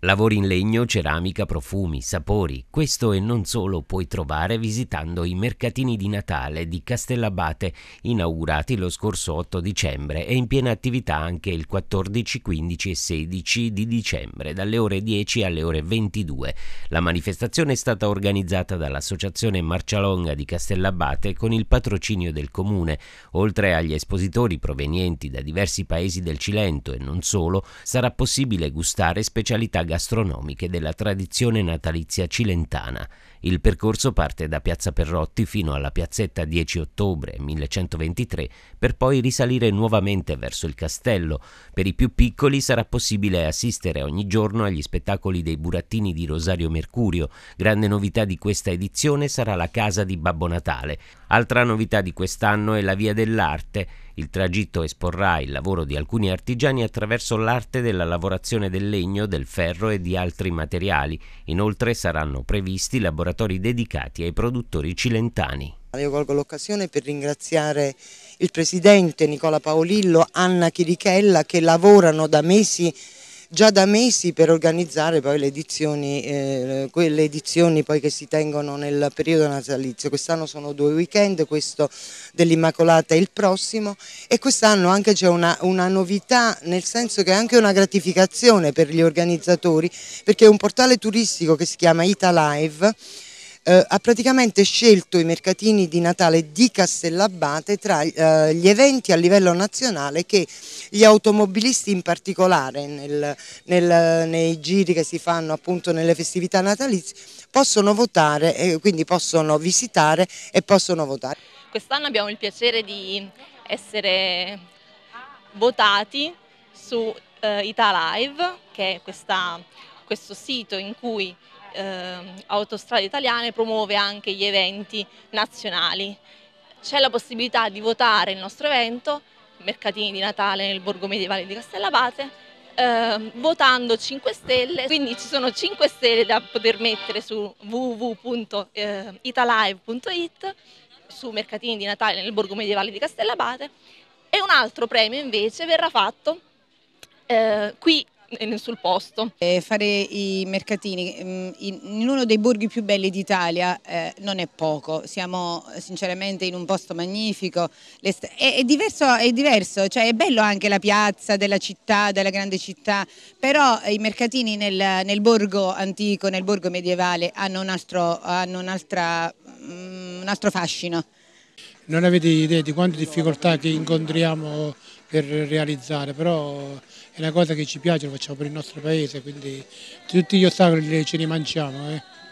Lavori in legno, ceramica, profumi, sapori, questo e non solo puoi trovare visitando i mercatini di Natale di Castellabate, inaugurati lo scorso 8 dicembre e in piena attività anche il 14, 15 e 16 di dicembre, dalle ore 10 alle ore 22. La manifestazione è stata organizzata dall'Associazione Marcialonga di Castellabate con il patrocinio del comune. Oltre agli espositori provenienti da diversi paesi del Cilento e non solo, sarà possibile gustare specialità gastronomiche della tradizione natalizia cilentana. Il percorso parte da Piazza Perrotti fino alla piazzetta 10 ottobre 1123 per poi risalire nuovamente verso il castello. Per i più piccoli sarà possibile assistere ogni giorno agli spettacoli dei burattini di Rosario Mercurio. Grande novità di questa edizione sarà la casa di Babbo Natale. Altra novità di quest'anno è la Via dell'Arte il tragitto esporrà il lavoro di alcuni artigiani attraverso l'arte della lavorazione del legno, del ferro e di altri materiali. Inoltre saranno previsti laboratori dedicati ai produttori cilentani. Io colgo l'occasione per ringraziare il presidente Nicola Paolillo, Anna Chirichella che lavorano da mesi già da mesi per organizzare poi le edizioni, eh, quelle edizioni poi che si tengono nel periodo natalizio. Quest'anno sono due weekend, questo dell'Immacolata e il prossimo e quest'anno anche c'è una, una novità nel senso che è anche una gratificazione per gli organizzatori perché è un portale turistico che si chiama Italive eh, ha praticamente scelto i mercatini di Natale di Castellabate tra eh, gli eventi a livello nazionale che gli automobilisti in particolare nel, nel, nei giri che si fanno appunto nelle festività natalizie possono votare e eh, quindi possono visitare e possono votare. Quest'anno abbiamo il piacere di essere votati su eh, Italive, che è questa, questo sito in cui eh, Autostrade Italiane promuove anche gli eventi nazionali. C'è la possibilità di votare il nostro evento, mercatini di Natale nel Borgo Medievale di Castellabate, eh, votando 5 stelle, quindi ci sono 5 stelle da poter mettere su www.italive.it eh, su mercatini di Natale nel Borgo Medievale di Castellabate e un altro premio invece verrà fatto eh, qui sul posto. Eh, fare i mercatini mm, in uno dei borghi più belli d'Italia eh, non è poco, siamo sinceramente in un posto magnifico, è, è, diverso, è diverso, cioè è bello anche la piazza della città, della grande città, però eh, i mercatini nel, nel borgo antico, nel borgo medievale hanno un altro, hanno un, altra, mm, un altro fascino. Non avete idea di quante difficoltà che incontriamo per realizzare, però è una cosa che ci piace, lo facciamo per il nostro paese, quindi tutti gli ostacoli ce li mangiamo. Eh.